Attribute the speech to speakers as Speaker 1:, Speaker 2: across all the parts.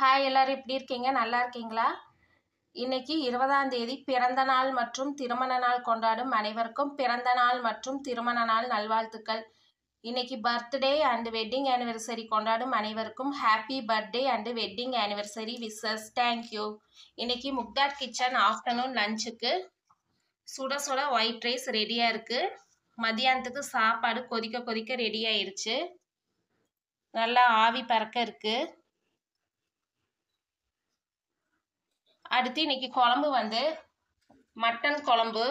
Speaker 1: hi எல்லோரும் எப்படி இருக்கீங்க நல்லா இருக்கீங்களா இன்னைக்கு இருபதாம் தேதி பிறந்த நாள் மற்றும் திருமண நாள் கொண்டாடும் அனைவருக்கும் பிறந்த நாள் மற்றும் திருமண நாள் நல்வாழ்த்துக்கள் இன்னைக்கு பர்த்டே அண்ட் வெட்டிங் ஆனிவர்சரி கொண்டாடும் அனைவருக்கும் happy birthday and wedding anniversary wishes thank you இன்னைக்கு முக்தார் கிச்சன் ஆஃப்டர்நூன் லஞ்சுக்கு சுட சுட ஒயிட் ரைஸ் ரெடியாக இருக்குது மதியானத்துக்கு சாப்பாடு கொதிக்க கொதிக்க ரெடி ஆயிடுச்சு நல்லா ஆவி பறக்க இருக்குது அடுத்து இன்னைக்கு குழம்பு வந்து மட்டன் குழம்பு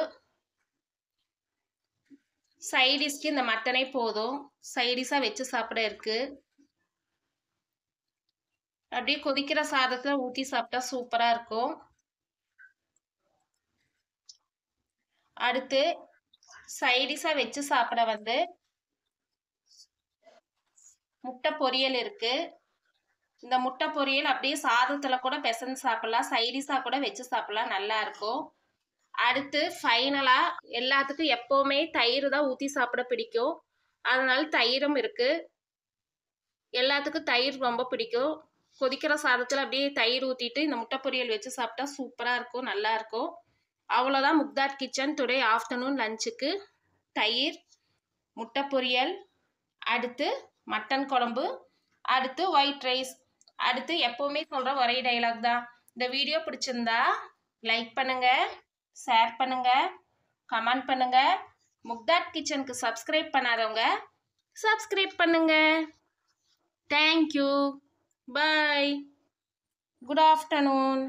Speaker 1: சைடிஷ்க்கு இந்த மட்டனே போதும் சைடிஷாக வச்சு சாப்பிட இருக்கு அப்படியே கொதிக்கிற சாதத்தில் ஊற்றி சாப்பிட்டா சூப்பராக இருக்கும் அடுத்து சைடிஷாக வச்சு சாப்பிட வந்து முட்டை பொரியல் இருக்குது இந்த முட்டை பொரியல் அப்படியே சாதத்தில் கூட பெசஞ்சு சாப்பிட்லாம் சைடிஷாக கூட வச்சு சாப்பிட்லாம் நல்லாயிருக்கும் அடுத்து ஃபைனலாக எல்லாத்துக்கும் எப்போவுமே தயிர் தான் ஊற்றி சாப்பிட பிடிக்கும் அதனால் தயிரும் இருக்குது எல்லாத்துக்கும் தயிர் ரொம்ப பிடிக்கும் கொதிக்கிற சாதத்தில் அப்படியே தயிர் ஊற்றிட்டு இந்த முட்டை பொரியல் வச்சு சாப்பிட்டா சூப்பராக இருக்கும் நல்லாயிருக்கும் அவ்வளோதான் முக்தாட் கிச்சன் டுடே ஆஃப்டர்நூன் லஞ்சுக்கு தயிர் முட்டை பொரியல் அடுத்து மட்டன் குழம்பு அடுத்து ஒயிட் ரைஸ் அடுத்து எப்போவுமே சொல்கிற ஒரே டைலாக் தான் இந்த வீடியோ பிடிச்சிருந்தா லைக் பண்ணுங்கள் ஷேர் பண்ணுங்கள் கமெண்ட் பண்ணுங்கள் முக்தாட் கிச்சனுக்கு சப்ஸ்கிரைப் பண்ணாதவங்க சப்ஸ்கிரைப் பண்ணுங்கள் தேங்க்யூ பாய் குட் ஆஃப்டர்நூன்